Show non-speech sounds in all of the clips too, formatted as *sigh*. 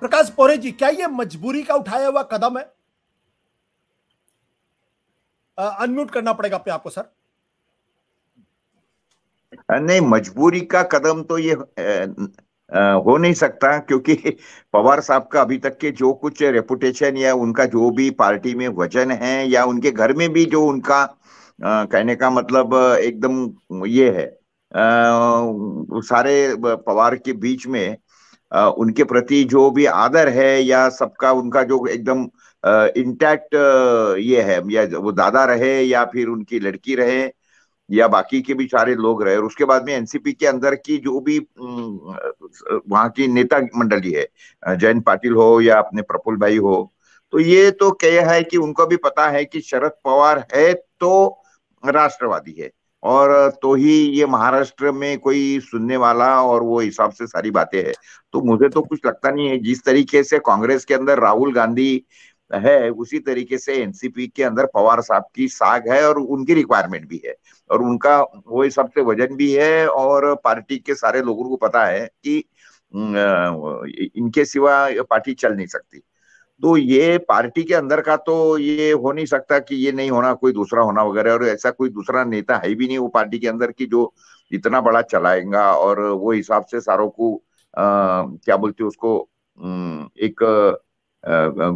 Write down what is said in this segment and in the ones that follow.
प्रकाश पौरे जी क्या ये मजबूरी का उठाया हुआ कदम है अनम्यूट करना पड़ेगा पे आपको सर नहीं मजबूरी का कदम तो ये आ, हो नहीं सकता क्योंकि *laughs* पवार साहब का अभी तक के जो कुछ रेपुटेशन या उनका जो भी पार्टी में वजन है या उनके घर में भी जो उनका आ, कहने का मतलब एकदम ये है आ, सारे पवार के बीच में उनके प्रति जो भी आदर है या सबका उनका जो एकदम इंटैक्ट ये है या वो दादा रहे या फिर उनकी लड़की रहे या बाकी के भी सारे लोग रहे और उसके बाद में एनसीपी के अंदर की जो भी वहां की नेता मंडली है जयंत पाटिल हो या अपने प्रफुल भाई हो तो ये तो कह है कि उनको भी पता है कि शरद पवार है तो राष्ट्रवादी है और तो ही ये महाराष्ट्र में कोई सुनने वाला और वो हिसाब से सारी बातें है तो मुझे तो कुछ लगता नहीं है जिस तरीके से कांग्रेस के अंदर राहुल गांधी है उसी तरीके से एनसीपी के अंदर पवार साहब की साग है और उनकी रिक्वायरमेंट भी है और उनका वो हिसाब से वजन भी है और पार्टी के सारे लोगों को पता है कि इनके सिवा पार्टी चल नहीं सकती तो ये पार्टी के अंदर का तो ये हो नहीं सकता कि ये नहीं होना कोई दूसरा होना वगैरह और ऐसा कोई दूसरा नेता है भी नहीं वो पार्टी के अंदर की जो इतना बड़ा चलाएगा और वो हिसाब से सारों को आ, क्या बोलते उसको एक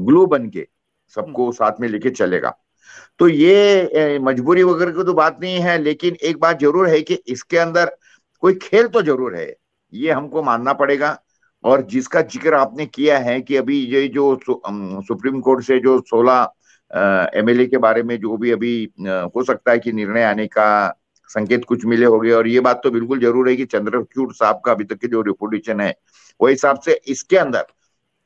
ग्लू बन के सबको हम्म। साथ में लेके चलेगा तो ये मजबूरी वगैरह की तो बात नहीं है लेकिन एक बात जरूर है कि इसके अंदर कोई खेल तो जरूर है ये हमको मानना पड़ेगा और जिसका जिक्र आपने किया है कि अभी ये जो सुप्रीम कोर्ट से जो 16 एमएलए के बारे में जो भी अभी हो सकता है कि निर्णय आने का संकेत कुछ मिले होंगे और ये बात तो बिल्कुल जरूर है कि चंद्रचूड़ साहब का अभी तक के जो रिपोर्टेशन है वो हिसाब से इसके अंदर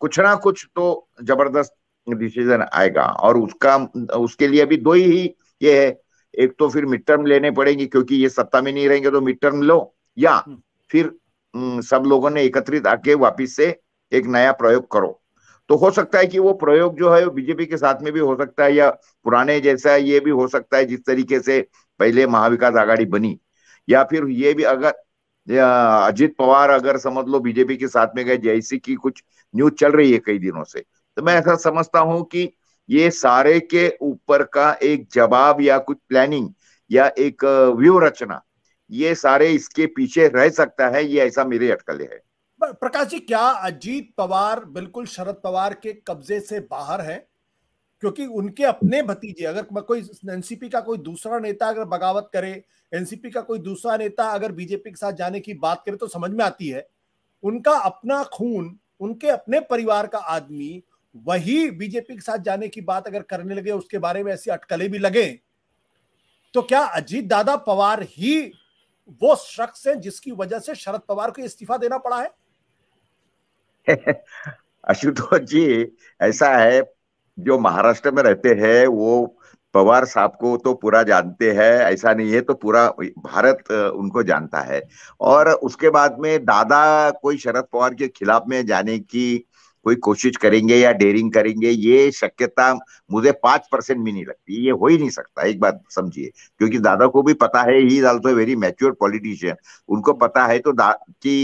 कुछ ना कुछ तो जबरदस्त डिसीजन आएगा और उसका उसके लिए अभी दो ही ये है एक तो फिर मिड टर्म लेने पड़ेंगे क्योंकि ये सत्ता में नहीं रहेंगे तो मिड टर्म लो या हम्म। फिर हम्म, सब लोगों ने एकत्रित आके वापिस से एक नया प्रयोग करो तो हो सकता है कि वो प्रयोग जो है बीजेपी के साथ में भी हो सकता है या पुराने जैसा ये भी हो सकता है जिस तरीके से पहले महाविकास आघाड़ी बनी या फिर ये भी अगर अजीत पवार अगर समझ लो बीजेपी के साथ में गए जैसी की कुछ न्यूज चल रही है कई दिनों से तो मैं ऐसा समझता हूं कि ये सारे के ऊपर का एक जवाब या कुछ प्लानिंग या एक व्यूह रचना ये सारे इसके पीछे रह सकता है ये ऐसा मेरी अटकल है प्रकाश जी क्या अजीत पवार बिल्कुल शरद पवार के कब्जे से बाहर है क्योंकि उनके अपने भतीजे अगर कोई एनसीपी का कोई दूसरा नेता अगर बगावत करे एनसीपी का कोई दूसरा नेता अगर बीजेपी के साथ जाने की बात करे तो समझ में आती है उनका अपना खून उनके अपने परिवार का आदमी वही बीजेपी के साथ जाने की बात अगर करने लगे उसके बारे में ऐसी अटकलें भी लगे तो क्या अजीत दादा पवार ही वो शख्स हैं जिसकी वजह से शरद पवार को इस्तीफा देना पड़ा है *laughs* आशुतोष जी ऐसा है जो महाराष्ट्र में रहते हैं वो पवार साहब को तो पूरा जानते हैं ऐसा नहीं है तो पूरा भारत उनको जानता है और उसके बाद में दादा कोई शरद पवार के खिलाफ में जाने की कोई कोशिश करेंगे या डेरिंग करेंगे ये शक्यता मुझे पांच परसेंट भी नहीं लगती ये हो ही नहीं सकता एक बात समझिए क्योंकि दादा को भी पता है ही तो वेरी मैच्योर पॉलिटिशियन उनको पता है तो कि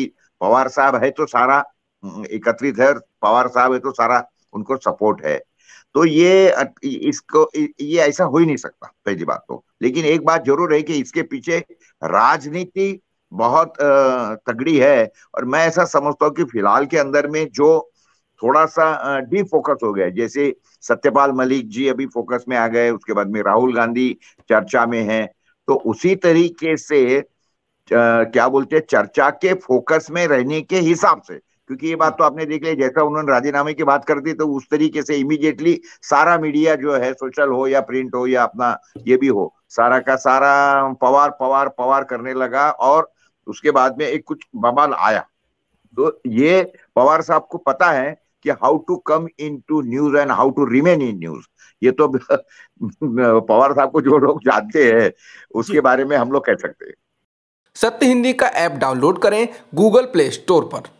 पवार साहब है तो सारा हम्म, एकत्रित है पवार साहब है तो सारा उनको सपोर्ट है तो ये इसको ये ऐसा हो ही नहीं सकता पहली बात तो लेकिन एक बात जरूर है कि इसके पीछे राजनीति बहुत तगड़ी है और मैं ऐसा समझता हूँ कि फिलहाल के अंदर में जो थोड़ा सा डी फोकस हो गया जैसे सत्यपाल मलिक जी अभी फोकस में आ गए उसके बाद में राहुल गांधी चर्चा में है तो उसी तरीके से क्या बोलते हैं चर्चा के फोकस में रहने के हिसाब से क्योंकि ये बात तो आपने देख लिया जैसा उन्होंने राजीनामे की बात कर दी तो उस तरीके से इमीडिएटली सारा मीडिया जो है सोशल हो या प्रिंट हो या अपना ये भी हो सारा का सारा पवार पवार पवार करने लगा और उसके बाद में एक कुछ बवाल आया तो ये पवार साहब को पता है कि how to come into news and how to remain in news ये तो *laughs* पवार साहब को जो लोग जानते हैं उसके बारे में हम लोग कह सकते हैं सत्य हिंदी का ऐप डाउनलोड करें गूगल प्ले स्टोर पर